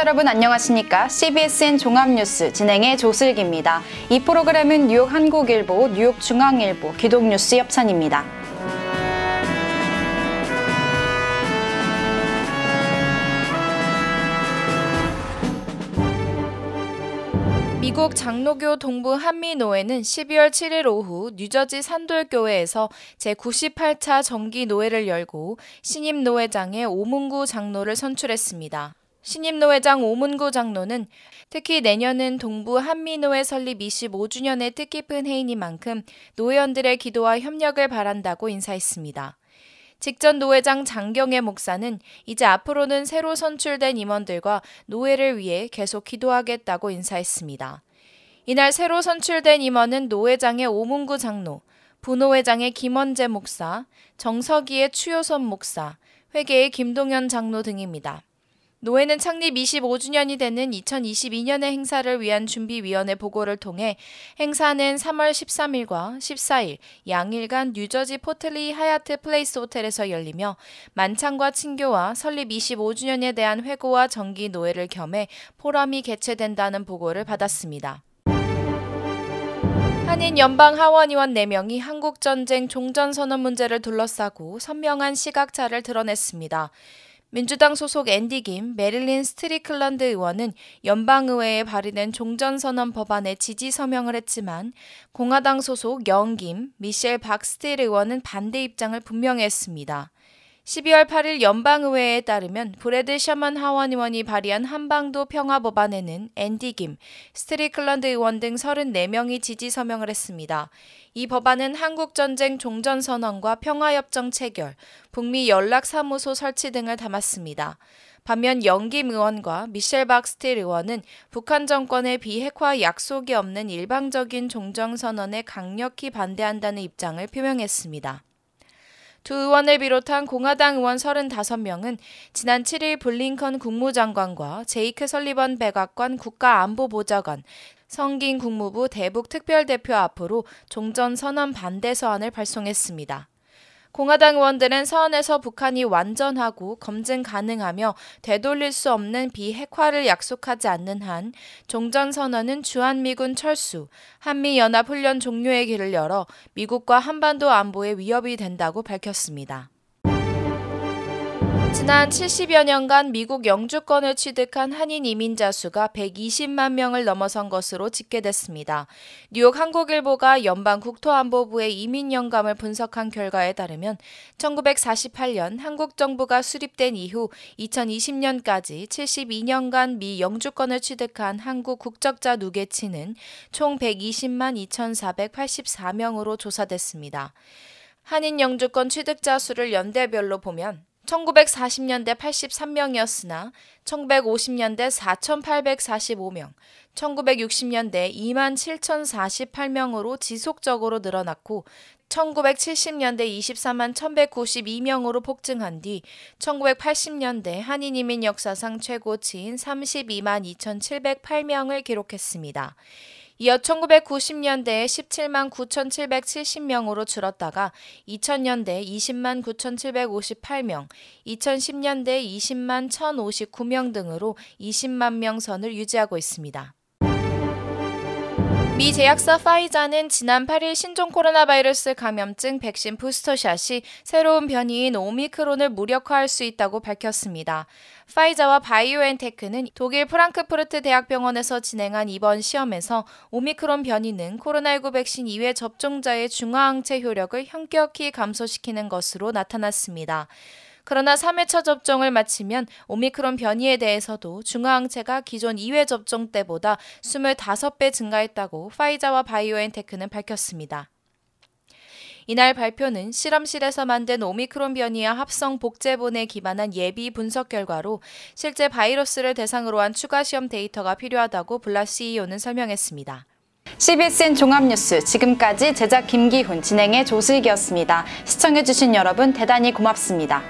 여러분 안녕하십니까? CBSN 종합뉴스 진행의 조슬기입니다. 이 프로그램은 뉴욕 한국일보, 뉴욕 중앙일보, 기독뉴스 협찬입니다. 미국 장로교 동부 한미노회는 12월 7일 오후 뉴저지 산돌교회에서 제98차 정기 노회를 열고 신임 노회장의 오문구 장로를 선출했습니다. 신임 노회장 오문구 장로는 특히 내년은 동부 한미노회 설립 25주년의 뜻깊은 해인인 만큼 노회원들의 기도와 협력을 바란다고 인사했습니다. 직전 노회장 장경애 목사는 이제 앞으로는 새로 선출된 임원들과 노회를 위해 계속 기도하겠다고 인사했습니다. 이날 새로 선출된 임원은 노회장의 오문구 장로, 부노회장의 김원재 목사, 정서기의 추효선 목사, 회계의 김동현 장로 등입니다. 노회는 창립 25주년이 되는 2022년의 행사를 위한 준비위원회 보고를 통해 행사는 3월 13일과 14일 양일간 뉴저지 포틀리 하얏트 플레이스 호텔에서 열리며 만찬과 친교와 설립 25주년에 대한 회고와 정기 노회를 겸해 포럼이 개최된다는 보고를 받았습니다. 한인 연방 하원의원 4명이 한국전쟁 종전선언 문제를 둘러싸고 선명한 시각차를 드러냈습니다. 민주당 소속 앤디 김, 메릴린 스트리클런드 의원은 연방의회에 발의된 종전선언 법안에 지지 서명을 했지만 공화당 소속 영 김, 미셸 박스틸 의원은 반대 입장을 분명히 했습니다. 12월 8일 연방의회에 따르면 브래드 셔먼 하원 의원이 발의한 한반도 평화 법안에는 앤디 김, 스트리클런드 의원 등 34명이 지지 서명을 했습니다. 이 법안은 한국전쟁 종전선언과 평화협정 체결, 북미 연락사무소 설치 등을 담았습니다. 반면 영김 의원과 미셸 박스틸 의원은 북한 정권의 비핵화 약속이 없는 일방적인 종전선언에 강력히 반대한다는 입장을 표명했습니다. 두 의원을 비롯한 공화당 의원 35명은 지난 7일 블링컨 국무장관과 제이크 설리번 백악관 국가안보보좌관, 성긴 국무부 대북특별대표 앞으로 종전 선언 반대 서한을 발송했습니다. 공화당 의원들은 서한에서 북한이 완전하고 검증 가능하며 되돌릴 수 없는 비핵화를 약속하지 않는 한 종전선언은 주한미군 철수, 한미연합훈련 종료의 길을 열어 미국과 한반도 안보에 위협이 된다고 밝혔습니다. 지난 70여 년간 미국 영주권을 취득한 한인 이민자 수가 120만 명을 넘어선 것으로 집계됐습니다. 뉴욕 한국일보가 연방 국토안보부의 이민 영감을 분석한 결과에 따르면 1948년 한국 정부가 수립된 이후 2020년까지 72년간 미 영주권을 취득한 한국 국적자 누계치는 총 120만 2,484명으로 조사됐습니다. 한인 영주권 취득자 수를 연대별로 보면 1940년대 83명이었으나 1950년대 4,845명, 1960년대 27,048명으로 지속적으로 늘어났고 1970년대 24만 1,192명으로 폭증한 뒤 1980년대 한인 이민 역사상 최고치인 32만 2,708명을 기록했습니다. 이어 1990년대에 17만 9,770명으로 줄었다가 2000년대 20만 9,758명, 2010년대 20만 1,059명 등으로 20만 명 선을 유지하고 있습니다. 미 제약사 파이자는 지난 8일 신종 코로나 바이러스 감염증 백신 부스터샷이 새로운 변이인 오미크론을 무력화할 수 있다고 밝혔습니다. 파이자와 바이오엔테크는 독일 프랑크푸르트 대학병원에서 진행한 이번 시험에서 오미크론 변이는 코로나19 백신 2회 접종자의 중화항체 효력을 현격히 감소시키는 것으로 나타났습니다. 그러나 3회차 접종을 마치면 오미크론 변이에 대해서도 중화항체가 기존 2회 접종 때보다 25배 증가했다고 파이자와 바이오엔테크는 밝혔습니다. 이날 발표는 실험실에서 만든 오미크론 변이와 합성 복제본에 기반한 예비 분석 결과로 실제 바이러스를 대상으로 한 추가 시험 데이터가 필요하다고 블라 CEO는 설명했습니다. CBSN 종합뉴스 지금까지 제작 김기훈 진행의 조슬기였습니다. 시청해주신 여러분 대단히 고맙습니다.